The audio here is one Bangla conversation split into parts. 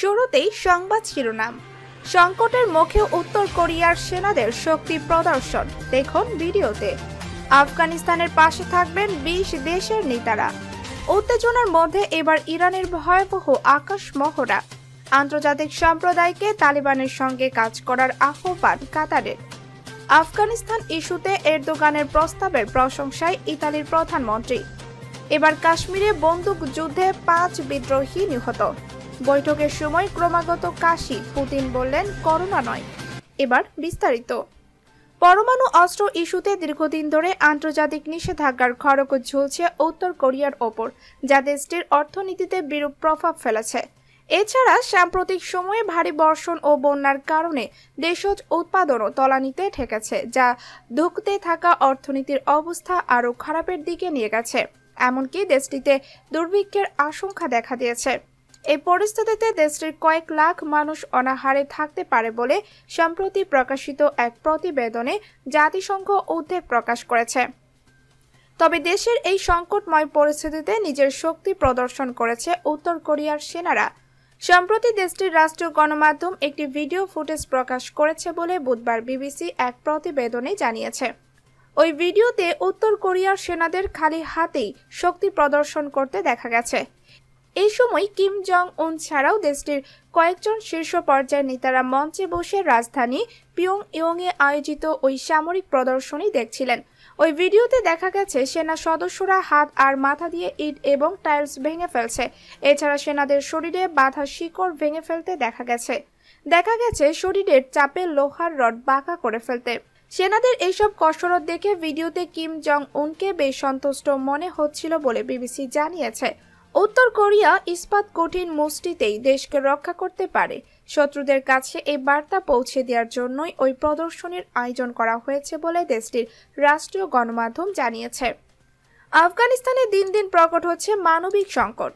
শুরুতেই সংবাদ শিরোনাম সংকটের মুখে উত্তর কোরিয়ার সেনাদের শক্তি প্রদর্শন দেখুন ভিডিওতে আফগানিস্তানের পাশে থাকবেন বিশ দেশের নেতারা উত্তেজনার মধ্যে এবার ইরানের ভয়াবহ আকাশ মহড়া আন্তর্জাতিক সম্প্রদায়কে তালিবানের সঙ্গে কাজ করার আহ্বান কাতারের আফগানিস্তান ইস্যুতে এরদোগানের প্রস্তাবের প্রশংসায় ইতালির প্রধানমন্ত্রী এবার কাশ্মীরে বন্দুক যুদ্ধে পাঁচ বিদ্রোহী নিহত বৈঠকের সময় ক্রমাগত কাশি পুতিন বললেন করোনা নয় এবার বিস্তারিত পরমাণু অস্ত্র ইস্যুতে দীর্ঘদিন ধরে আন্তর্জাতিক নিষেধাজ্ঞার খড়গ ঝুলছে উত্তর কোরিয়ার ওপর যা দেশটির অর্থনীতিতে বিরূপ প্রভাব ফেলেছে এছাড়া সাম্প্রতিক সময়ে ভারী বর্ষণ ও বন্যার কারণে দেশজ উৎপাদনও তলানিতে ঠেকেছে যা ধুকতে থাকা অর্থনীতির অবস্থা আরও খারাপের দিকে নিয়ে গেছে এমনকি দেশটিতে দুর্ভিক্ষের আশঙ্কা দেখা দিয়েছে এই পরিস্থিতিতে দেশটির কয়েক লাখ মানুষ অনাহারে থাকতে পারে বলে সম্প্রতি প্রকাশিত এক প্রতিবেদনে জাতিসংঘ উদ্বেগ প্রকাশ করেছে তবে দেশের এই সংকটময় পরিস্থিতিতে নিজের শক্তি প্রদর্শন করেছে উত্তর কোরিয়ার সেনারা সম্প্রতি দেশটির রাষ্ট্রীয় গণমাধ্যম একটি ভিডিও ফুটেজ প্রকাশ করেছে বলে বুধবার বিবিসি এক প্রতিবেদনে জানিয়েছে ওই ভিডিওতে উত্তর কোরিয়ার সেনাদের খালি হাতেই শক্তি প্রদর্শন করতে দেখা গেছে এই সময় কিম জং উন ছাড়াও দেশটির কয়েকজন শীর্ষ পর্যায়ের নেতারা মঞ্চে বসে রাজধানী পিয়ং ইয়ংয়ে আয়োজিত ওই সামরিক প্রদর্শনী দেখছিলেন ওই ভিডিওতে দেখা গেছে সেনা সদস্যরা হাত আর মাথা দিয়ে ইট এবং টাইলস ভেঙে ফেলছে এছাড়া সেনাদের শরীরে বাধা শিকড় ভেঙে ফেলতে দেখা গেছে দেখা গেছে শরীরের চাপে লোহার রড বাঁকা করে ফেলতে সেনাদের এইসব কসরত দেখে ভিডিওতে কিম জং উনকে বেশ সন্তুষ্ট মনে হচ্ছিল বলে বিবিসি জানিয়েছে উত্তর কোরিয়া ইস্পাত কঠিন মুষ্টিতেই দেশকে রক্ষা করতে পারে শত্রুদের কাছে এই বার্তা পৌঁছে দেওয়ার জন্যই ওই প্রদর্শনীর আয়োজন করা হয়েছে বলে দেশটির রাষ্ট্রীয় গণমাধ্যম জানিয়েছে আফগানিস্তানে দিন দিন প্রকট হচ্ছে মানবিক সংকট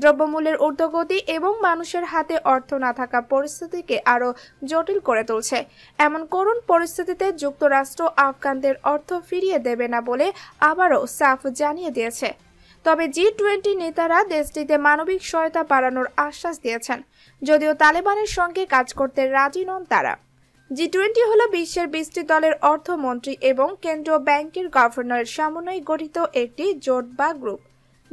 দ্রব্যমূল্যের ঊর্ধ্বগতি এবং মানুষের হাতে অর্থ না থাকা পরিস্থিতিকে আরও জটিল করে তুলছে এমন করুণ পরিস্থিতিতে যুক্তরাষ্ট্র আফগানদের অর্থ ফিরিয়ে দেবে না বলে আবারও সাফ জানিয়ে দিয়েছে তবে জি টোয়েন্টি নেতারা দেশটিতে মানবিক সহায়তা বাড়ানোর আশ্বাস দিয়েছেন যদিও তালেবানের সঙ্গে কাজ করতে রাজি নন তারা জি টোয়েন্টি হল বিশ্বের বিশটি দলের অর্থমন্ত্রী এবং কেন্দ্রীয় ব্যাংকের গভর্নরের সমন্বয়ে গঠিত একটি জোট বা গ্রুপ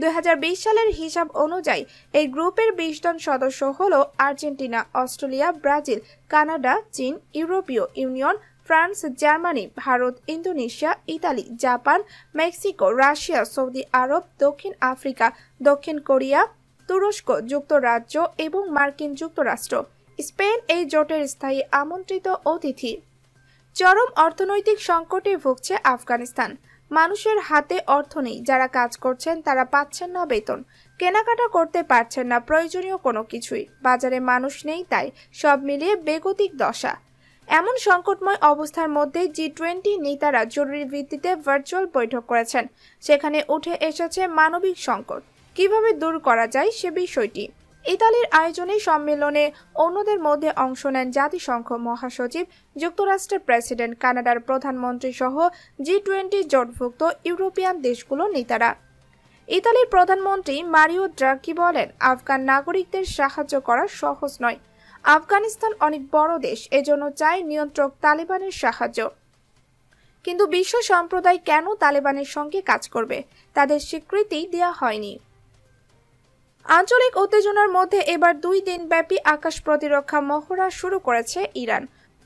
দুই সালের হিসাব অনুযায়ী এই গ্রুপের বিশ জন সদস্য হল আর্জেন্টিনা অস্ট্রেলিয়া ব্রাজিল কানাডা চীন ইউরোপীয় union France Germany Bharat Indonesia Italy Japan Mexico Russia Saudi Arab দক্ষিণ আফ্রিকা দক্ষিণ কোরিয়া তুরস্ক যুক্তরাজ্য এবং মার্কিন যুক্তরাষ্ট্র স্পেন এই জোটের স্থায়ী আমন্ত্রিত অতিথি চরম অর্থনৈতিক সংকটে ভুগছে আফগানিস্তান মানুষের হাতে অর্থ নেই যারা কাজ করছেন তারা পাচ্ছেন না বেতন কেনাকাটা করতে পারছেন না প্রয়োজনীয় কোনো কিছুই বাজারে মানুষ নেই তাই সব মিলিয়ে বেগতিক দশা এমন সংকটময় অবস্থার মধ্যে জি টোয়েন্টি নেতারা জরুরি ভিত্তিতে ভার্চুয়াল বৈঠক করেছেন সেখানে উঠে এসেছে মানবিক সংকট কিভাবে দূর করা যায় সে বিষয়টি ইতালির আয়োজনে সম্মেলনে অন্যদের মধ্যে অংশ নেন জাতিসংঘ মহাসচিব যুক্তরাষ্ট্রের প্রেসিডেন্ট কানাডার প্রধানমন্ত্রী সহ জি টোয়েন্টি জোটভুক্ত ইউরোপিয়ান দেশগুলোর নেতারা ইতালির প্রধানমন্ত্রী মারিও ড্রাকি বলেন আফগান নাগরিকদের সাহায্য করা সহজ নয় আফগানিস্তান অনেক বড় দেশ এজন্য চায় নিয়ন্ত্রক তালেবানের সাহায্য কিন্তু বিশ্ব সম্প্রদায় কেন তালেবানের সঙ্গে কাজ করবে তাদের স্বীকৃতি দেওয়া হয়নি আঞ্চলিক উত্তেজনার মধ্যে এবার দুই দিন ব্যাপী আকাশ প্রতিরক্ষা মহড়া শুরু করেছে ইরান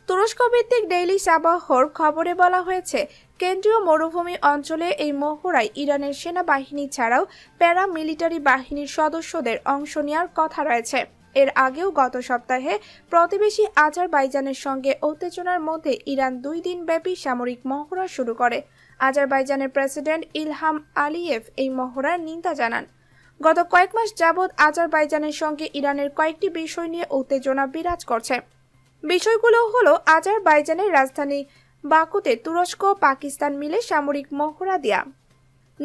তুরস্ক ভিত্তিক ডেইলি সাবাহর খবরে বলা হয়েছে কেন্দ্রীয় মরুভূমি অঞ্চলে এই মহড়ায় ইরানের সেনাবাহিনী ছাড়াও প্যারা মিলিটারি বাহিনীর সদস্যদের অংশ নেওয়ার কথা রয়েছে এর আগেও গত সপ্তাহে প্রতিবেশী আজারবাইজানের সঙ্গে উত্তেজনার মধ্যে ইরান দুই দিনব্যাপী সামরিক মহড়া শুরু করে আজারবাইজানের প্রেসিডেন্ট ইলহাম আলিয়েভ এই মহড়ার নিন্দা জানান গত কয়েক মাস যাবৎ আজারবাইজানের সঙ্গে ইরানের কয়েকটি বিষয় নিয়ে উত্তেজনা বিরাজ করছে বিষয়গুলো হলো আজারবাইজানের রাজধানী বাকুতে তুরস্ক পাকিস্তান মিলে সামরিক মহড়া দেয়া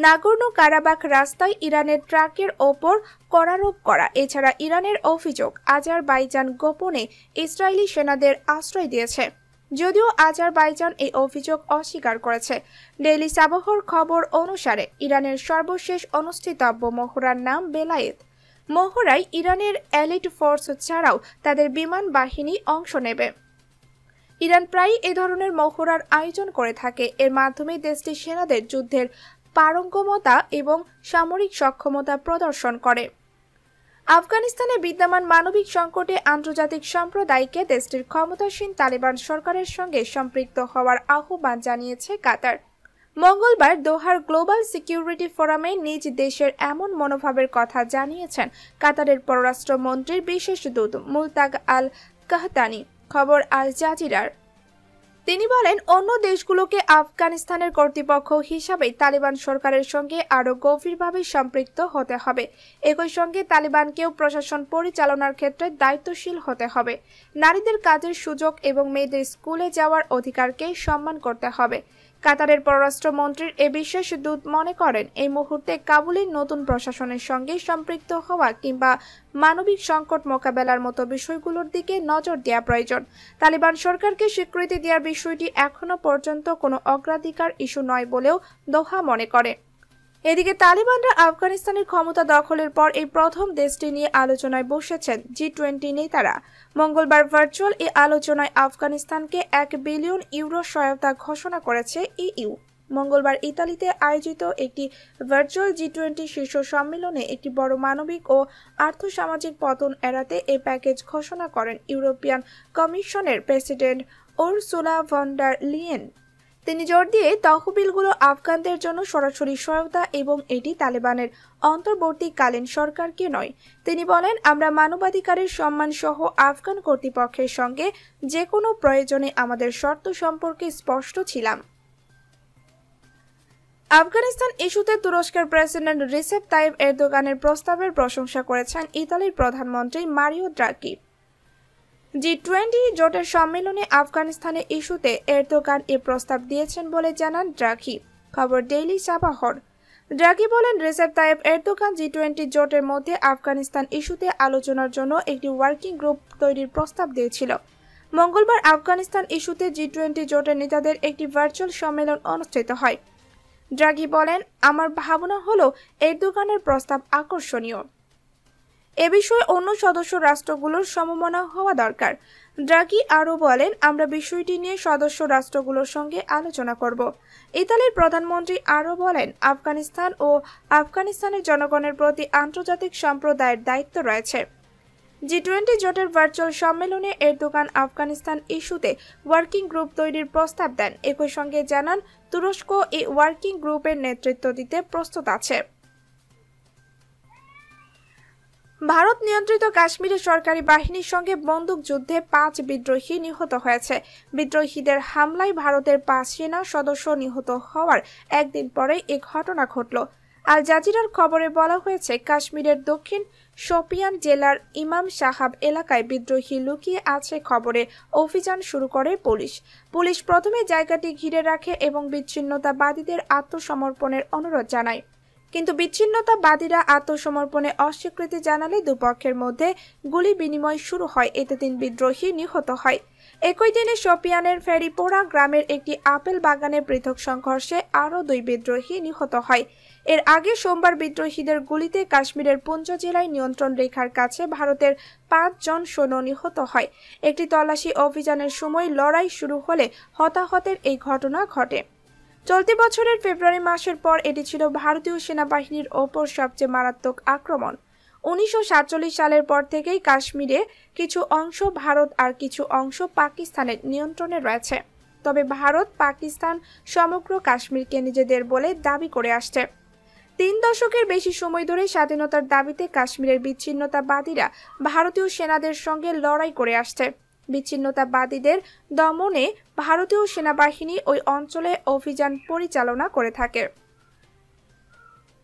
নাগর্ণ কারাবাক রাস্তায় ইরানের ট্রাকের ওপর করারোপ করা এছাড়া ইরানের অভিযোগ আজারবাইজান গোপনে ইসরায়েলি সেনাদের আশ্রয় দিয়েছে যদিও আজারবাইজান এই অভিযোগ অস্বীকার করেছে ডেইলি সাবহর খবর অনুসারে ইরানের সর্বশেষ অনুষ্ঠিতব্য মহড়ার নাম বেলায়েত মহড়ায় ইরানের এলিট ফোর্স ছাড়াও তাদের বিমান বাহিনী অংশ নেবে ইরান প্রায়ই এ ধরনের মহড়ার আয়োজন করে থাকে এর মাধ্যমে দেশটির সেনাদের যুদ্ধের পারঙ্গমতা এবং সামরিক সক্ষমতা প্রদর্শন করে আফগানিস্তানে বিদ্যমান মানবিক সংকটে আন্তর্জাতিক সম্প্রদায়কে দেশটির ক্ষমতাসীন তালেবান সরকারের সঙ্গে সম্পৃক্ত হওয়ার আহ্বান জানিয়েছে কাতার মঙ্গলবার দোহার গ্লোবাল সিকিউরিটি ফোরামে নিজ দেশের এমন মনোভাবের কথা জানিয়েছেন কাতারের পররাষ্ট্রমন্ত্রীর বিশেষ দূত মুলতাক আল কাহতানি খবর আল জাজিরার তিনি বলেন অন্য দেশগুলোকে আফগানিস্তানের কর্তৃপক্ষ হিসাবে তালিবান সরকারের সঙ্গে আরও গভীরভাবে সম্পৃক্ত হতে হবে একই সঙ্গে তালিবানকেও প্রশাসন পরিচালনার ক্ষেত্রে দায়িত্বশীল হতে হবে নারীদের কাজের সুযোগ এবং মেয়েদের স্কুলে যাওয়ার অধিকারকে সম্মান করতে হবে কাতারের পররাষ্ট্রমন্ত্রীর এ বিশ্বাস দূত মনে করেন এই মুহূর্তে কাবুলের নতুন প্রশাসনের সঙ্গে সম্পৃক্ত হওয়া কিংবা মানবিক সংকট মোকাবেলার মতো বিষয়গুলোর দিকে নজর দেওয়া প্রয়োজন তালিবান সরকারকে স্বীকৃতি দেওয়ার বিষয়টি এখনও পর্যন্ত কোনো অগ্রাধিকার ইস্যু নয় বলেও দোহা মনে করে এদিকে তালিবানরা আফগানিস্তানের ক্ষমতা দখলের পর এই প্রথম দেশটি নিয়ে আলোচনায় বসেছেন জি টোয়েন্টি নেতারা মঙ্গলবার ভার্চুয়াল এই আলোচনায় আফগানিস্তানকে এক বিলিয়ন ইউরো সহায়তা ঘোষণা করেছে ইইউ e মঙ্গলবার ইতালিতে আয়োজিত একটি ভার্চুয়াল জি টোয়েন্টি শীর্ষ সম্মেলনে একটি বড় মানবিক ও আর্থসামাজিক পতন এড়াতে এ প্যাকেজ ঘোষণা করেন ইউরোপিয়ান কমিশনের প্রেসিডেন্ট ওরসুলা ভন্ডার লিয়েন তিনি জোর দিয়ে তহবিলগুলো আফগানদের জন্য সরাসরি সহায়তা এবং এটি তালেবানের অন্তর্বর্তীকালীন সরকারকে নয় তিনি বলেন আমরা মানবাধিকারের সম্মান সহ আফগান কর্তৃপক্ষের সঙ্গে যে কোনো প্রয়োজনে আমাদের শর্ত সম্পর্কে স্পষ্ট ছিলাম আফগানিস্তান ইস্যুতে তুরস্কের প্রেসিডেন্ট রিসেপ তাইব এরদোগানের প্রস্তাবের প্রশংসা করেছেন ইতালির প্রধানমন্ত্রী মারিও ড্রাকি জি টোয়েন্টি জোটের সম্মেলনে আফগানিস্তানের ইস্যুতে এরদোগান এ প্রস্তাব দিয়েছেন বলে জানান ড্রাকি খবর ডেইলি সাবাহর ড্রাগি বলেন Recep Tayyip Erdogan G twenty জোটের মধ্যে আফগানিস্তান ইস্যুতে আলোচনার জন্য একটি ওয়ার্কিং গ্রুপ তৈরির প্রস্তাব দিয়েছিল মঙ্গলবার আফগানিস্তান ইস্যুতে জি টোয়েন্টি জোটের নেতাদের একটি ভার্চুয়াল সম্মেলন অনুষ্ঠিত হয় ড্রাগি বলেন আমার ভাবনা হলো এরদোগানের প্রস্তাব আকর্ষণীয় এ বিষয়ে অন্য সদস্য রাষ্ট্রগুলোর সমমনা হওয়া দরকার ড্রাগি আরও বলেন আমরা বিষয়টি নিয়ে সদস্য রাষ্ট্রগুলোর সঙ্গে আলোচনা করব ইতালির প্রধানমন্ত্রী আরও বলেন আফগানিস্তান ও আফগানিস্তানের জনগণের প্রতি আন্তর্জাতিক সম্প্রদায়ের দায়িত্ব রয়েছে জি টোয়েন্টি জোটের ভার্চুয়াল সম্মেলনে এর দোকান আফগানিস্তান ইস্যুতে ওয়ার্কিং গ্রুপ তৈরির প্রস্তাব দেন একই সঙ্গে জানান তুরস্ক এই ওয়ার্কিং গ্রুপের নেতৃত্ব দিতে প্রস্তুত আছে ভারত নিয়ন্ত্রিত কাশ্মীরের সরকারি বাহিনীর সঙ্গে বন্দুকযুদ্ধে পাঁচ বিদ্রোহী নিহত হয়েছে বিদ্রোহীদের হামলায় ভারতের পাঁচ সেনা সদস্য নিহত হওয়ার একদিন পরে এ ঘটনা ঘটল আল জাজিরার খবরে বলা হয়েছে কাশ্মীরের দক্ষিণ শোপিয়ান জেলার ইমাম সাহাব এলাকায় বিদ্রোহী লুকিয়ে আছে খবরে অভিযান শুরু করে পুলিশ পুলিশ প্রথমে জায়গাটি ঘিরে রাখে এবং বিচ্ছিন্নতাবাদীদের আত্মসমর্পণের অনুরোধ জানায় কিন্তু বিচ্ছিন্নতাবাদীরা আত্মসমর্পণে অস্বীকৃতি জানালে দুপক্ষের মধ্যে গুলি বিনিময় শুরু হয় এতে তিন বিদ্রোহী নিহত হয় একই দিনে শোপিয়ানের ফেরিপোড়া গ্রামের একটি আপেল বাগানে পৃথক সংঘর্ষে আরও দুই বিদ্রোহী নিহত হয় এর আগে সোমবার বিদ্রোহীদের গুলিতে কাশ্মীরের পুঞ্জ জেলায় নিয়ন্ত্রণ রেখার কাছে ভারতের পাঁচজন সৈন্য নিহত হয় একটি তল্লাশি অভিযানের সময় লড়াই শুরু হলে হতাহতের এই ঘটনা ঘটে চলতি বছরের ফেব্রুয়ারি মাসের পর এটি ছিল ভারতীয় সেনাবাহিনীর ওপর সবচেয়ে মারাত্মক আক্রমণ উনিশশো সালের পর থেকেই কাশ্মীরে কিছু অংশ ভারত আর কিছু অংশ পাকিস্তানের নিয়ন্ত্রণে রয়েছে তবে ভারত পাকিস্তান সমগ্র কাশ্মীরকে নিজেদের বলে দাবি করে আসছে তিন দশকের বেশি সময় ধরে স্বাধীনতার দাবিতে কাশ্মীরের বিচ্ছিন্নতাবাদীরা ভারতীয় সেনাদের সঙ্গে লড়াই করে আসছে বিচ্ছিন্নতাবাদীদের দমনে ভারতীয় সেনাবাহিনী ওই অঞ্চলে অভিযান পরিচালনা করে থাকে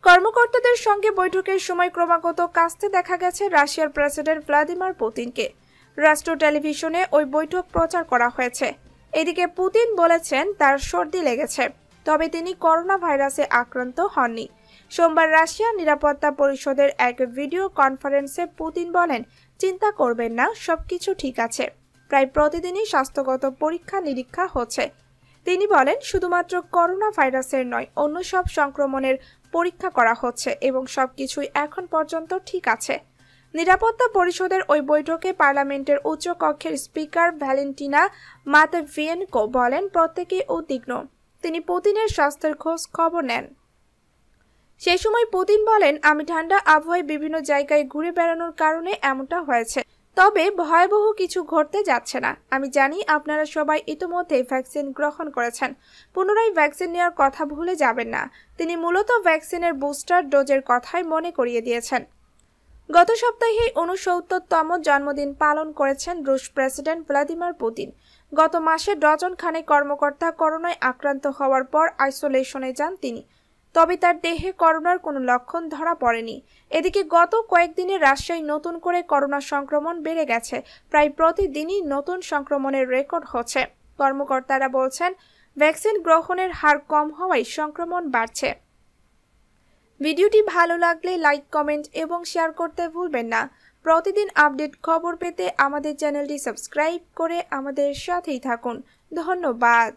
কর্মকর্তাদের সঙ্গে বৈঠকের সময় ক্রমাগত কাস্তে দেখা গেছে রাশিয়ার প্রেসিডেন্ট ভ্লাদিমির পুতিনকে রাষ্ট্র টেলিভিশনে ওই বৈঠক প্রচার করা হয়েছে এদিকে পুতিন বলেছেন তার সর্দি লেগেছে তবে তিনি করোনা ভাইরাসে আক্রান্ত হননি সোমবার রাশিয়া নিরাপত্তা পরিষদের এক ভিডিও কনফারেন্সে পুতিন বলেন চিন্তা করবেন না সবকিছু ঠিক আছে প্রায় প্রতিদিনই স্বাস্থ্যগত পরীক্ষা নিরীক্ষা হচ্ছে তিনি বলেন শুধুমাত্র করোনা ভাইরাসের নয় অন্য সব সংক্রমণের পরীক্ষা করা হচ্ছে এবং সব কিছুই এখন পর্যন্ত ঠিক আছে নিরাপত্তা পরিষদের ওই বৈঠকে পার্লামেন্টের উচ্চ কক্ষের স্পিকার ভ্যালেন্টিনা মাতাভিয়েনকো বলেন প্রত্যেকেই উদ্বিগ্ন তিনি পুতিনের স্বাস্থ্যের খোঁজ খবর নেন সে সময় পুতিন বলেন আমি ঠান্ডা আবহাওয়ায় বিভিন্ন জায়গায় ঘুরে বেড়ানোর কারণে এমনটা হয়েছে তবে ভয়াবহ কিছু ঘটতে যাচ্ছে না আমি জানি আপনারা সবাই ইতিমধ্যে ভ্যাকসিন গ্রহণ করেছেন পুনরায় ভ্যাকসিন নেওয়ার কথা ভুলে যাবেন না তিনি মূলত ভ্যাকসিনের বুস্টার ডোজের কথাই মনে করিয়ে দিয়েছেন গত সপ্তাহে উনসত্তরতম জন্মদিন পালন করেছেন রুশ প্রেসিডেন্ট ভ্লাদিমির পুতিন গত মাসে ডজন খানে কর্মকর্তা করোনায় আক্রান্ত হওয়ার পর আইসোলেশনে যান তিনি তবে তার দেহে করোনার কোনো লক্ষণ ধরা পড়েনি এদিকে গত কয়েকদিনে রাজশাহী নতুন করে করোনা সংক্রমণ বেড়ে গেছে প্রায় প্রতিদিনই নতুন সংক্রমণের রেকর্ড হচ্ছে কর্মকর্তারা বলছেন ভ্যাকসিন গ্রহণের হার কম হওয়ায় সংক্রমণ বাড়ছে ভিডিওটি ভালো লাগলে লাইক কমেন্ট এবং শেয়ার করতে ভুলবেন না প্রতিদিন আপডেট খবর পেতে আমাদের চ্যানেলটি সাবস্ক্রাইব করে আমাদের সাথেই থাকুন ধন্যবাদ